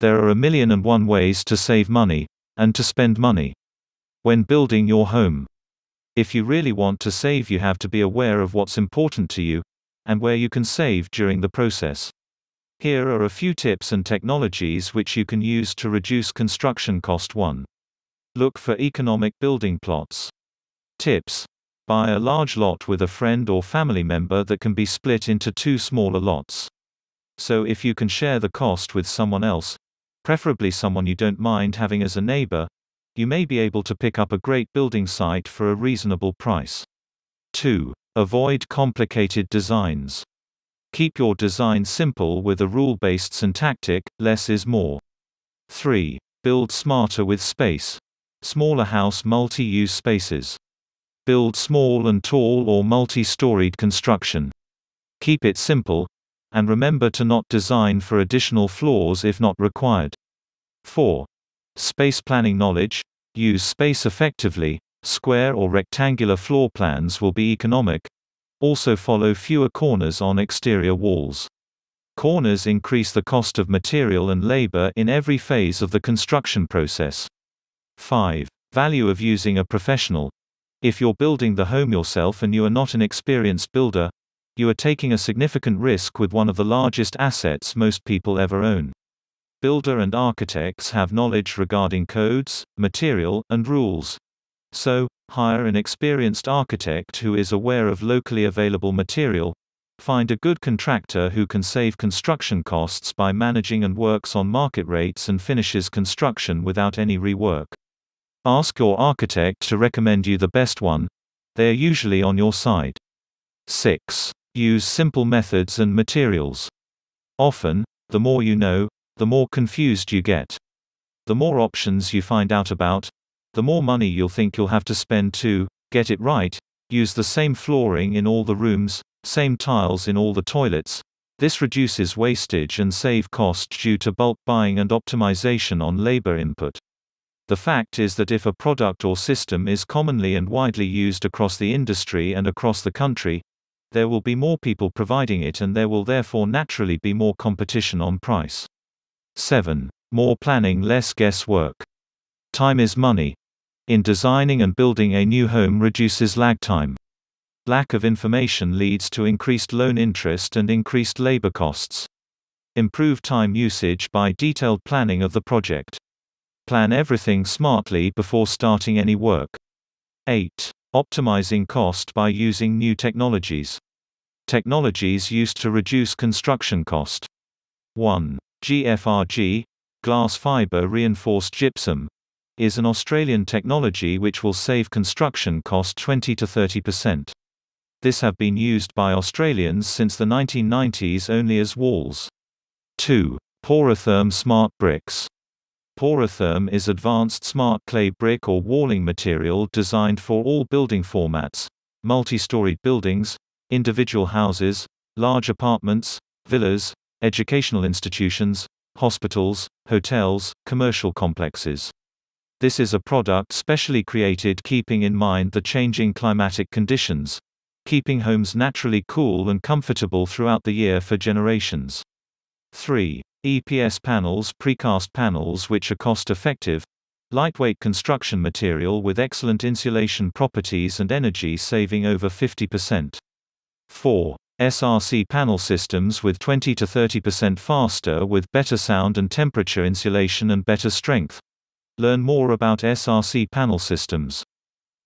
There are a million and one ways to save money and to spend money when building your home. If you really want to save, you have to be aware of what's important to you and where you can save during the process. Here are a few tips and technologies which you can use to reduce construction cost. 1. Look for economic building plots. Tips. Buy a large lot with a friend or family member that can be split into two smaller lots. So if you can share the cost with someone else, preferably someone you don't mind having as a neighbor, you may be able to pick up a great building site for a reasonable price. 2. Avoid complicated designs. Keep your design simple with a rule based syntactic, less is more. 3. Build smarter with space. Smaller house multi use spaces. Build small and tall or multi storied construction. Keep it simple, and remember to not design for additional floors if not required. 4. Space planning knowledge. Use space effectively. Square or rectangular floor plans will be economic. Also follow fewer corners on exterior walls. Corners increase the cost of material and labor in every phase of the construction process. 5. Value of using a professional. If you're building the home yourself and you are not an experienced builder, you are taking a significant risk with one of the largest assets most people ever own. Builder and architects have knowledge regarding codes, material, and rules. So, hire an experienced architect who is aware of locally available material. Find a good contractor who can save construction costs by managing and works on market rates and finishes construction without any rework. Ask your architect to recommend you the best one. They are usually on your side. 6. Use simple methods and materials. Often, the more you know, the more confused you get. The more options you find out about, the more money you'll think you'll have to spend to get it right, use the same flooring in all the rooms, same tiles in all the toilets. This reduces wastage and save cost due to bulk buying and optimization on labor input. The fact is that if a product or system is commonly and widely used across the industry and across the country, there will be more people providing it and there will therefore naturally be more competition on price. 7. More planning, less guesswork. Time is money. In designing and building a new home reduces lag time. Lack of information leads to increased loan interest and increased labor costs. Improve time usage by detailed planning of the project. Plan everything smartly before starting any work. 8. Optimizing cost by using new technologies. Technologies used to reduce construction cost. 1. GFRG, glass fibre reinforced gypsum, is an Australian technology which will save construction cost 20 to 30%. This have been used by Australians since the 1990s only as walls. 2. Porotherm Smart Bricks Porotherm is advanced smart clay brick or walling material designed for all building formats, multi-storied buildings, individual houses, large apartments, villas, educational institutions, hospitals, hotels, commercial complexes. This is a product specially created keeping in mind the changing climatic conditions, keeping homes naturally cool and comfortable throughout the year for generations. 3. EPS panels Precast panels which are cost-effective, lightweight construction material with excellent insulation properties and energy saving over 50%. 4. SRC panel systems with 20 to 30% faster with better sound and temperature insulation and better strength. Learn more about SRC panel systems.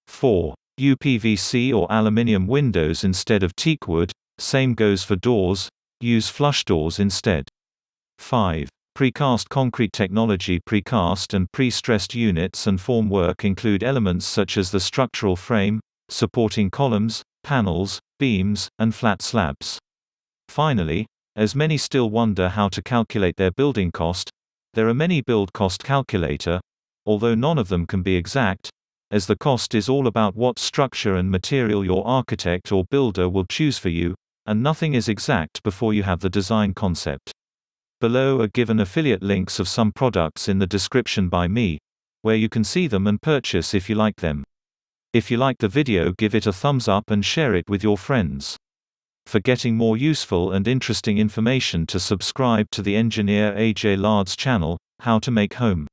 4. UPVC or aluminium windows instead of teak wood, same goes for doors, use flush doors instead. 5. Precast concrete technology Precast and pre-stressed units and formwork include elements such as the structural frame, supporting columns, panels, beams, and flat slabs. Finally, as many still wonder how to calculate their building cost, there are many build cost calculator, although none of them can be exact, as the cost is all about what structure and material your architect or builder will choose for you, and nothing is exact before you have the design concept. Below are given affiliate links of some products in the description by me, where you can see them and purchase if you like them. If you like the video give it a thumbs up and share it with your friends. For getting more useful and interesting information to subscribe to the engineer AJ Lard's channel, How to Make Home.